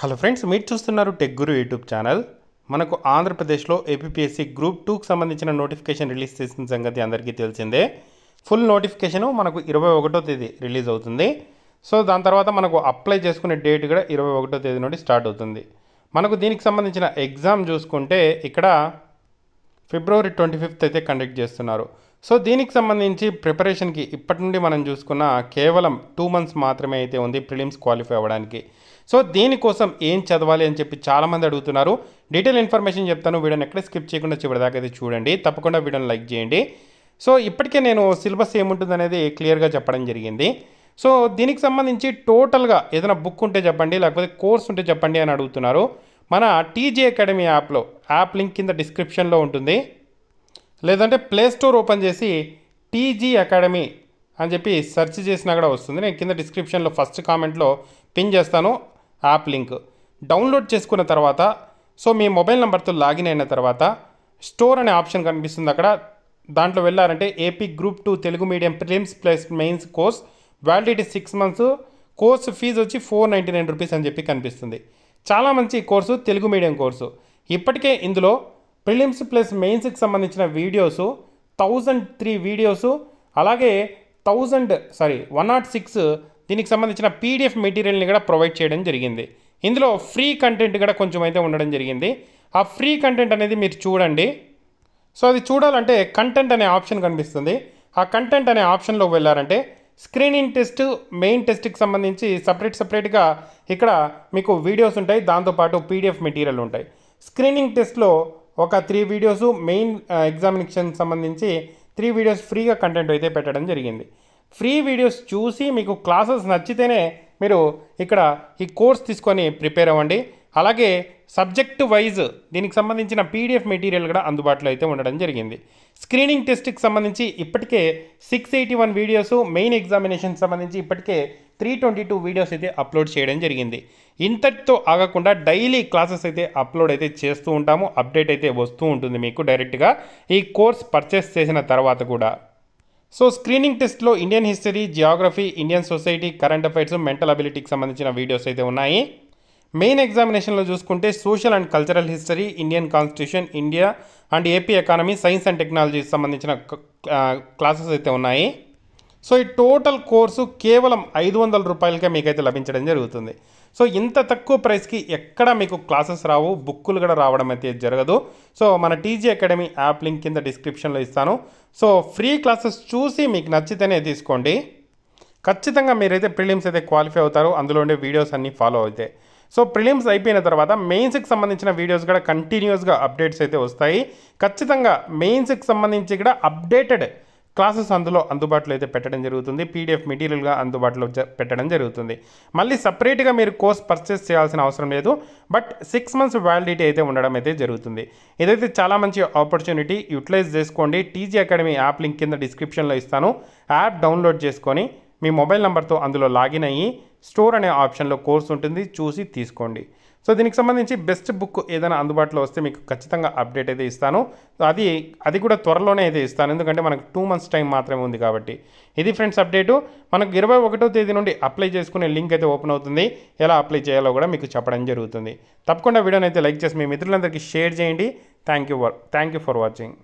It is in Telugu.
హలో ఫ్రెండ్స్ మీరు చూస్తున్నారు టెక్ గురు యూట్యూబ్ ఛానల్ మనకు ఆంధ్రప్రదేశ్లో ఏపీఎస్సి గ్రూప్ టూకి సంబంధించిన నోటిఫికేషన్ రిలీజ్ చేసిన సంగతి అందరికీ తెలిసిందే ఫుల్ నోటిఫికేషన్ మనకు ఇరవై ఒకటో తేదీ రిలీజ్ అవుతుంది సో దాని తర్వాత మనకు అప్లై చేసుకునే డేట్ కూడా ఇరవై ఒకటో తేదీ నుండి స్టార్ట్ అవుతుంది మనకు దీనికి సంబంధించిన ఎగ్జామ్ చూసుకుంటే ఇక్కడ ఫిబ్రవరి ట్వంటీ ఫిఫ్త్ అయితే కండక్ట్ చేస్తున్నారు సో దీనికి సంబంధించి ప్రిపరేషన్కి ఇప్పటి నుండి మనం చూసుకున్న కేవలం టూ మంత్స్ మాత్రమే అయితే ఉంది ప్రిలిమ్స్ క్వాలిఫై అవ్వడానికి సో దీనికోసం ఏం చదవాలి అని చెప్పి చాలామంది అడుగుతున్నారు డీటెయిల్ ఇన్ఫర్మేషన్ చెప్తాను వీడియోని ఎక్కడ స్కిప్ చేయకుండా చివరిదాకా అయితే చూడండి తప్పకుండా వీడియోని లైక్ చేయండి సో ఇప్పటికే నేను సిలబస్ ఏముంటుంది అనేది క్లియర్గా చెప్పడం జరిగింది సో దీనికి సంబంధించి టోటల్గా ఏదైనా బుక్ ఉంటే చెప్పండి లేకపోతే కోర్స్ ఉంటే చెప్పండి అని అడుగుతున్నారు మన టీజీ అకాడమీ యాప్లో యాప్ లింక్ కింద డిస్క్రిప్షన్లో ఉంటుంది లేదంటే ప్లే స్టోర్ ఓపెన్ చేసి టీజీ అకాడమీ అని చెప్పి సెర్చ్ చేసినా కూడా వస్తుంది నేను కింద డిస్క్రిప్షన్లో ఫస్ట్ కామెంట్లో పిన్ చేస్తాను యాప్ లింక్ డౌన్లోడ్ చేసుకున్న తర్వాత సో మీ మొబైల్ నెంబర్తో లాగిన్ అయిన తర్వాత స్టోర్ అనే ఆప్షన్ కనిపిస్తుంది అక్కడ దాంట్లో వెళ్ళారంటే AP group two Telugu medium prelims plus mains course validity six months course fee వచ్చి ఫోర్ నైంటీ నైన్ రూపీస్ అని చెప్పి కనిపిస్తుంది చాలా మంచి కోర్సు తెలుగు మీడియం కోర్సు ఇప్పటికే ఇందులో ప్రిలిమ్స్ ప్లస్ మెయిన్స్కి సంబంధించిన వీడియోసు థౌజండ్ త్రీ వీడియోసు అలాగే thousand sorry one nought six దీనికి సంబంధించిన పీడిఎఫ్ మెటీరియల్ని కూడా ప్రొవైడ్ చేయడం జరిగింది ఇందులో ఫ్రీ కంటెంట్ కూడా కొంచెం అయితే ఉండడం జరిగింది ఆ ఫ్రీ కంటెంట్ అనేది మీరు చూడండి సో అది చూడాలంటే కంటెంట్ అనే ఆప్షన్ కనిపిస్తుంది ఆ కంటెంట్ అనే ఆప్షన్లో వెళ్ళారంటే స్క్రీనింగ్ టెస్ట్ మెయిన్ టెస్ట్కి సంబంధించి సపరేట్ సపరేట్గా ఇక్కడ మీకు వీడియోస్ ఉంటాయి దాంతోపాటు పీడిఎఫ్ మెటీరియల్ ఉంటాయి స్క్రీనింగ్ టెస్ట్లో ఒక త్రీ వీడియోస్ మెయిన్ ఎగ్జామినేషన్ సంబంధించి త్రీ వీడియోస్ ఫ్రీగా కంటెంట్ అయితే పెట్టడం జరిగింది ఫ్రీ వీడియోస్ చూసి మీకు క్లాసెస్ నచ్చితేనే మీరు ఇక్కడ ఈ కోర్స్ తీసుకొని ప్రిపేర్ అవ్వండి అలాగే సబ్జెక్ట్ వైజ్ దీనికి సంబంధించిన పీడిఎఫ్ మెటీరియల్ కూడా అందుబాటులో అయితే ఉండడం జరిగింది స్క్రీనింగ్ టెస్ట్కి సంబంధించి ఇప్పటికే six eighty one videos main examination సంబంధించి ఇప్పటికే త్రీ ట్వంటీ టూ వీడియోస్ అయితే అప్లోడ్ చేయడం జరిగింది ఇంతటితో ఆగకుండా డైలీ క్లాసెస్ అయితే అప్లోడ్ అయితే చేస్తూ ఉంటాము అప్డేట్ అయితే వస్తూ ఉంటుంది మీకు డైరెక్ట్గా ఈ కోర్స్ పర్చేస్ చేసిన తర్వాత కూడా సో స్క్రీనింగ్ టెస్ట్లో Indian history geography Indian society current affairs mental అబిలిటీకి సంబంధించిన వీడియోస్ అయితే ఉన్నాయి మెయిన్ ఎగ్జామినేషన్లో చూసుకుంటే social and cultural history Indian constitution India and AP economy science and టెక్నాలజీకి సంబంధించిన క్లాసెస్ అయితే ఉన్నాయి సో ఈ టోటల్ కోర్సు కేవలం ఐదు వందల రూపాయలకే మీకైతే లభించడం జరుగుతుంది సో ఇంత తక్కువ ప్రైస్కి ఎక్కడ మీకు క్లాసెస్ రావు బుక్కులు కూడా రావడం అయితే జరగదు సో మన టీజీ అకాడమీ యాప్ లింక్ కింద డిస్క్రిప్షన్లో ఇస్తాను సో ఫ్రీ క్లాసెస్ చూసి మీకు నచ్చితేనే తీసుకోండి ఖచ్చితంగా మీరైతే ప్రిలిమ్స్ అయితే క్వాలిఫై అవుతారు అందులో ఉండే వీడియోస్ అన్నీ ఫాలో అవుతాయి సో ప్రిలిమ్స్ అయిపోయిన తర్వాత మెయిన్స్కి సంబంధించిన వీడియోస్ కూడా కంటిన్యూస్గా అప్డేట్స్ అయితే వస్తాయి ఖచ్చితంగా మెయిన్స్కి సంబంధించి కూడా అప్డేటెడ్ క్లాసెస్ అందులో అందుబాటులో అయితే పెట్టడం జరుగుతుంది పీడిఎఫ్ మెటీరియల్గా అందుబాటులో పెట్టడం జరుగుతుంది మళ్ళీ సపరేట్గా మీరు కోర్స్ పర్చేస్ చేయాల్సిన అవసరం లేదు బట్ సిక్స్ మంత్స్ వ్యాలిడిటీ అయితే ఉండడం అయితే జరుగుతుంది ఇదైతే చాలా మంచి ఆపర్చునిటీ యూటిలైజ్ చేసుకోండి టీజీ అకాడమీ యాప్ లింక్ కింద డిస్క్రిప్షన్లో ఇస్తాను యాప్ డౌన్లోడ్ చేసుకొని మీ మొబైల్ నెంబర్తో అందులో లాగిన్ అయ్యి స్టోర్ అనే ఆప్షన్లో కోర్స్ ఉంటుంది చూసి తీసుకోండి సో దీనికి సంబంధించి బెస్ట్ బుక్ ఏదైనా అందుబాటులో వస్తే మీకు ఖచ్చితంగా అప్డేట్ అయితే ఇస్తాను అది అది కూడా త్వరలోనే అయితే ఇస్తాను ఎందుకంటే మనకు టూ మంత్స్ టైం మాత్రమే ఉంది కాబట్టి ఇది ఫ్రెండ్స్ అప్డేటు మనకు ఇరవై ఒకటో తేదీ నుండి అప్లై చేసుకునే లింక్ అయితే ఓపెన్ అవుతుంది ఎలా అప్లై చేయాలో కూడా మీకు చెప్పడం జరుగుతుంది తప్పకుండా వీడియోని అయితే లైక్ చేసి మీ మిత్రులందరికీ షేర్ చేయండి thank you thank you for watching